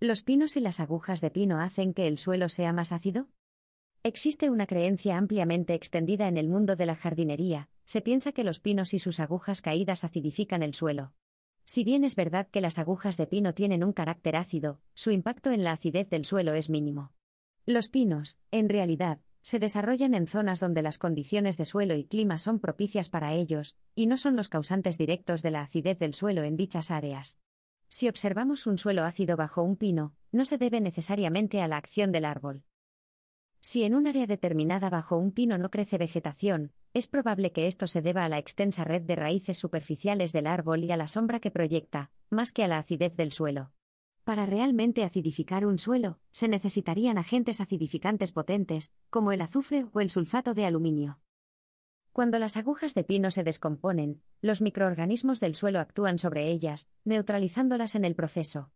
¿Los pinos y las agujas de pino hacen que el suelo sea más ácido? Existe una creencia ampliamente extendida en el mundo de la jardinería, se piensa que los pinos y sus agujas caídas acidifican el suelo. Si bien es verdad que las agujas de pino tienen un carácter ácido, su impacto en la acidez del suelo es mínimo. Los pinos, en realidad, se desarrollan en zonas donde las condiciones de suelo y clima son propicias para ellos, y no son los causantes directos de la acidez del suelo en dichas áreas. Si observamos un suelo ácido bajo un pino, no se debe necesariamente a la acción del árbol. Si en un área determinada bajo un pino no crece vegetación, es probable que esto se deba a la extensa red de raíces superficiales del árbol y a la sombra que proyecta, más que a la acidez del suelo. Para realmente acidificar un suelo, se necesitarían agentes acidificantes potentes, como el azufre o el sulfato de aluminio. Cuando las agujas de pino se descomponen, los microorganismos del suelo actúan sobre ellas, neutralizándolas en el proceso.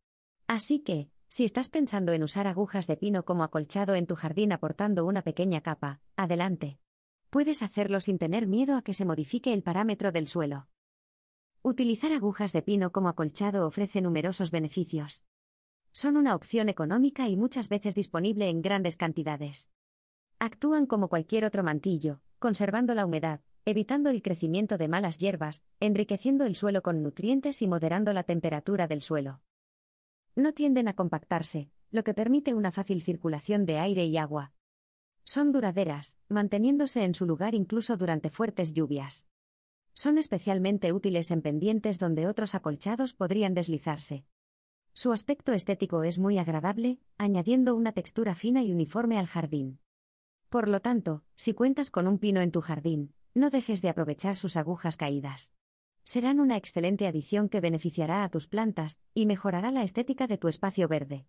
Así que, si estás pensando en usar agujas de pino como acolchado en tu jardín aportando una pequeña capa, adelante. Puedes hacerlo sin tener miedo a que se modifique el parámetro del suelo. Utilizar agujas de pino como acolchado ofrece numerosos beneficios. Son una opción económica y muchas veces disponible en grandes cantidades. Actúan como cualquier otro mantillo, conservando la humedad, evitando el crecimiento de malas hierbas, enriqueciendo el suelo con nutrientes y moderando la temperatura del suelo. No tienden a compactarse, lo que permite una fácil circulación de aire y agua. Son duraderas, manteniéndose en su lugar incluso durante fuertes lluvias. Son especialmente útiles en pendientes donde otros acolchados podrían deslizarse. Su aspecto estético es muy agradable, añadiendo una textura fina y uniforme al jardín. Por lo tanto, si cuentas con un pino en tu jardín, no dejes de aprovechar sus agujas caídas. Serán una excelente adición que beneficiará a tus plantas y mejorará la estética de tu espacio verde.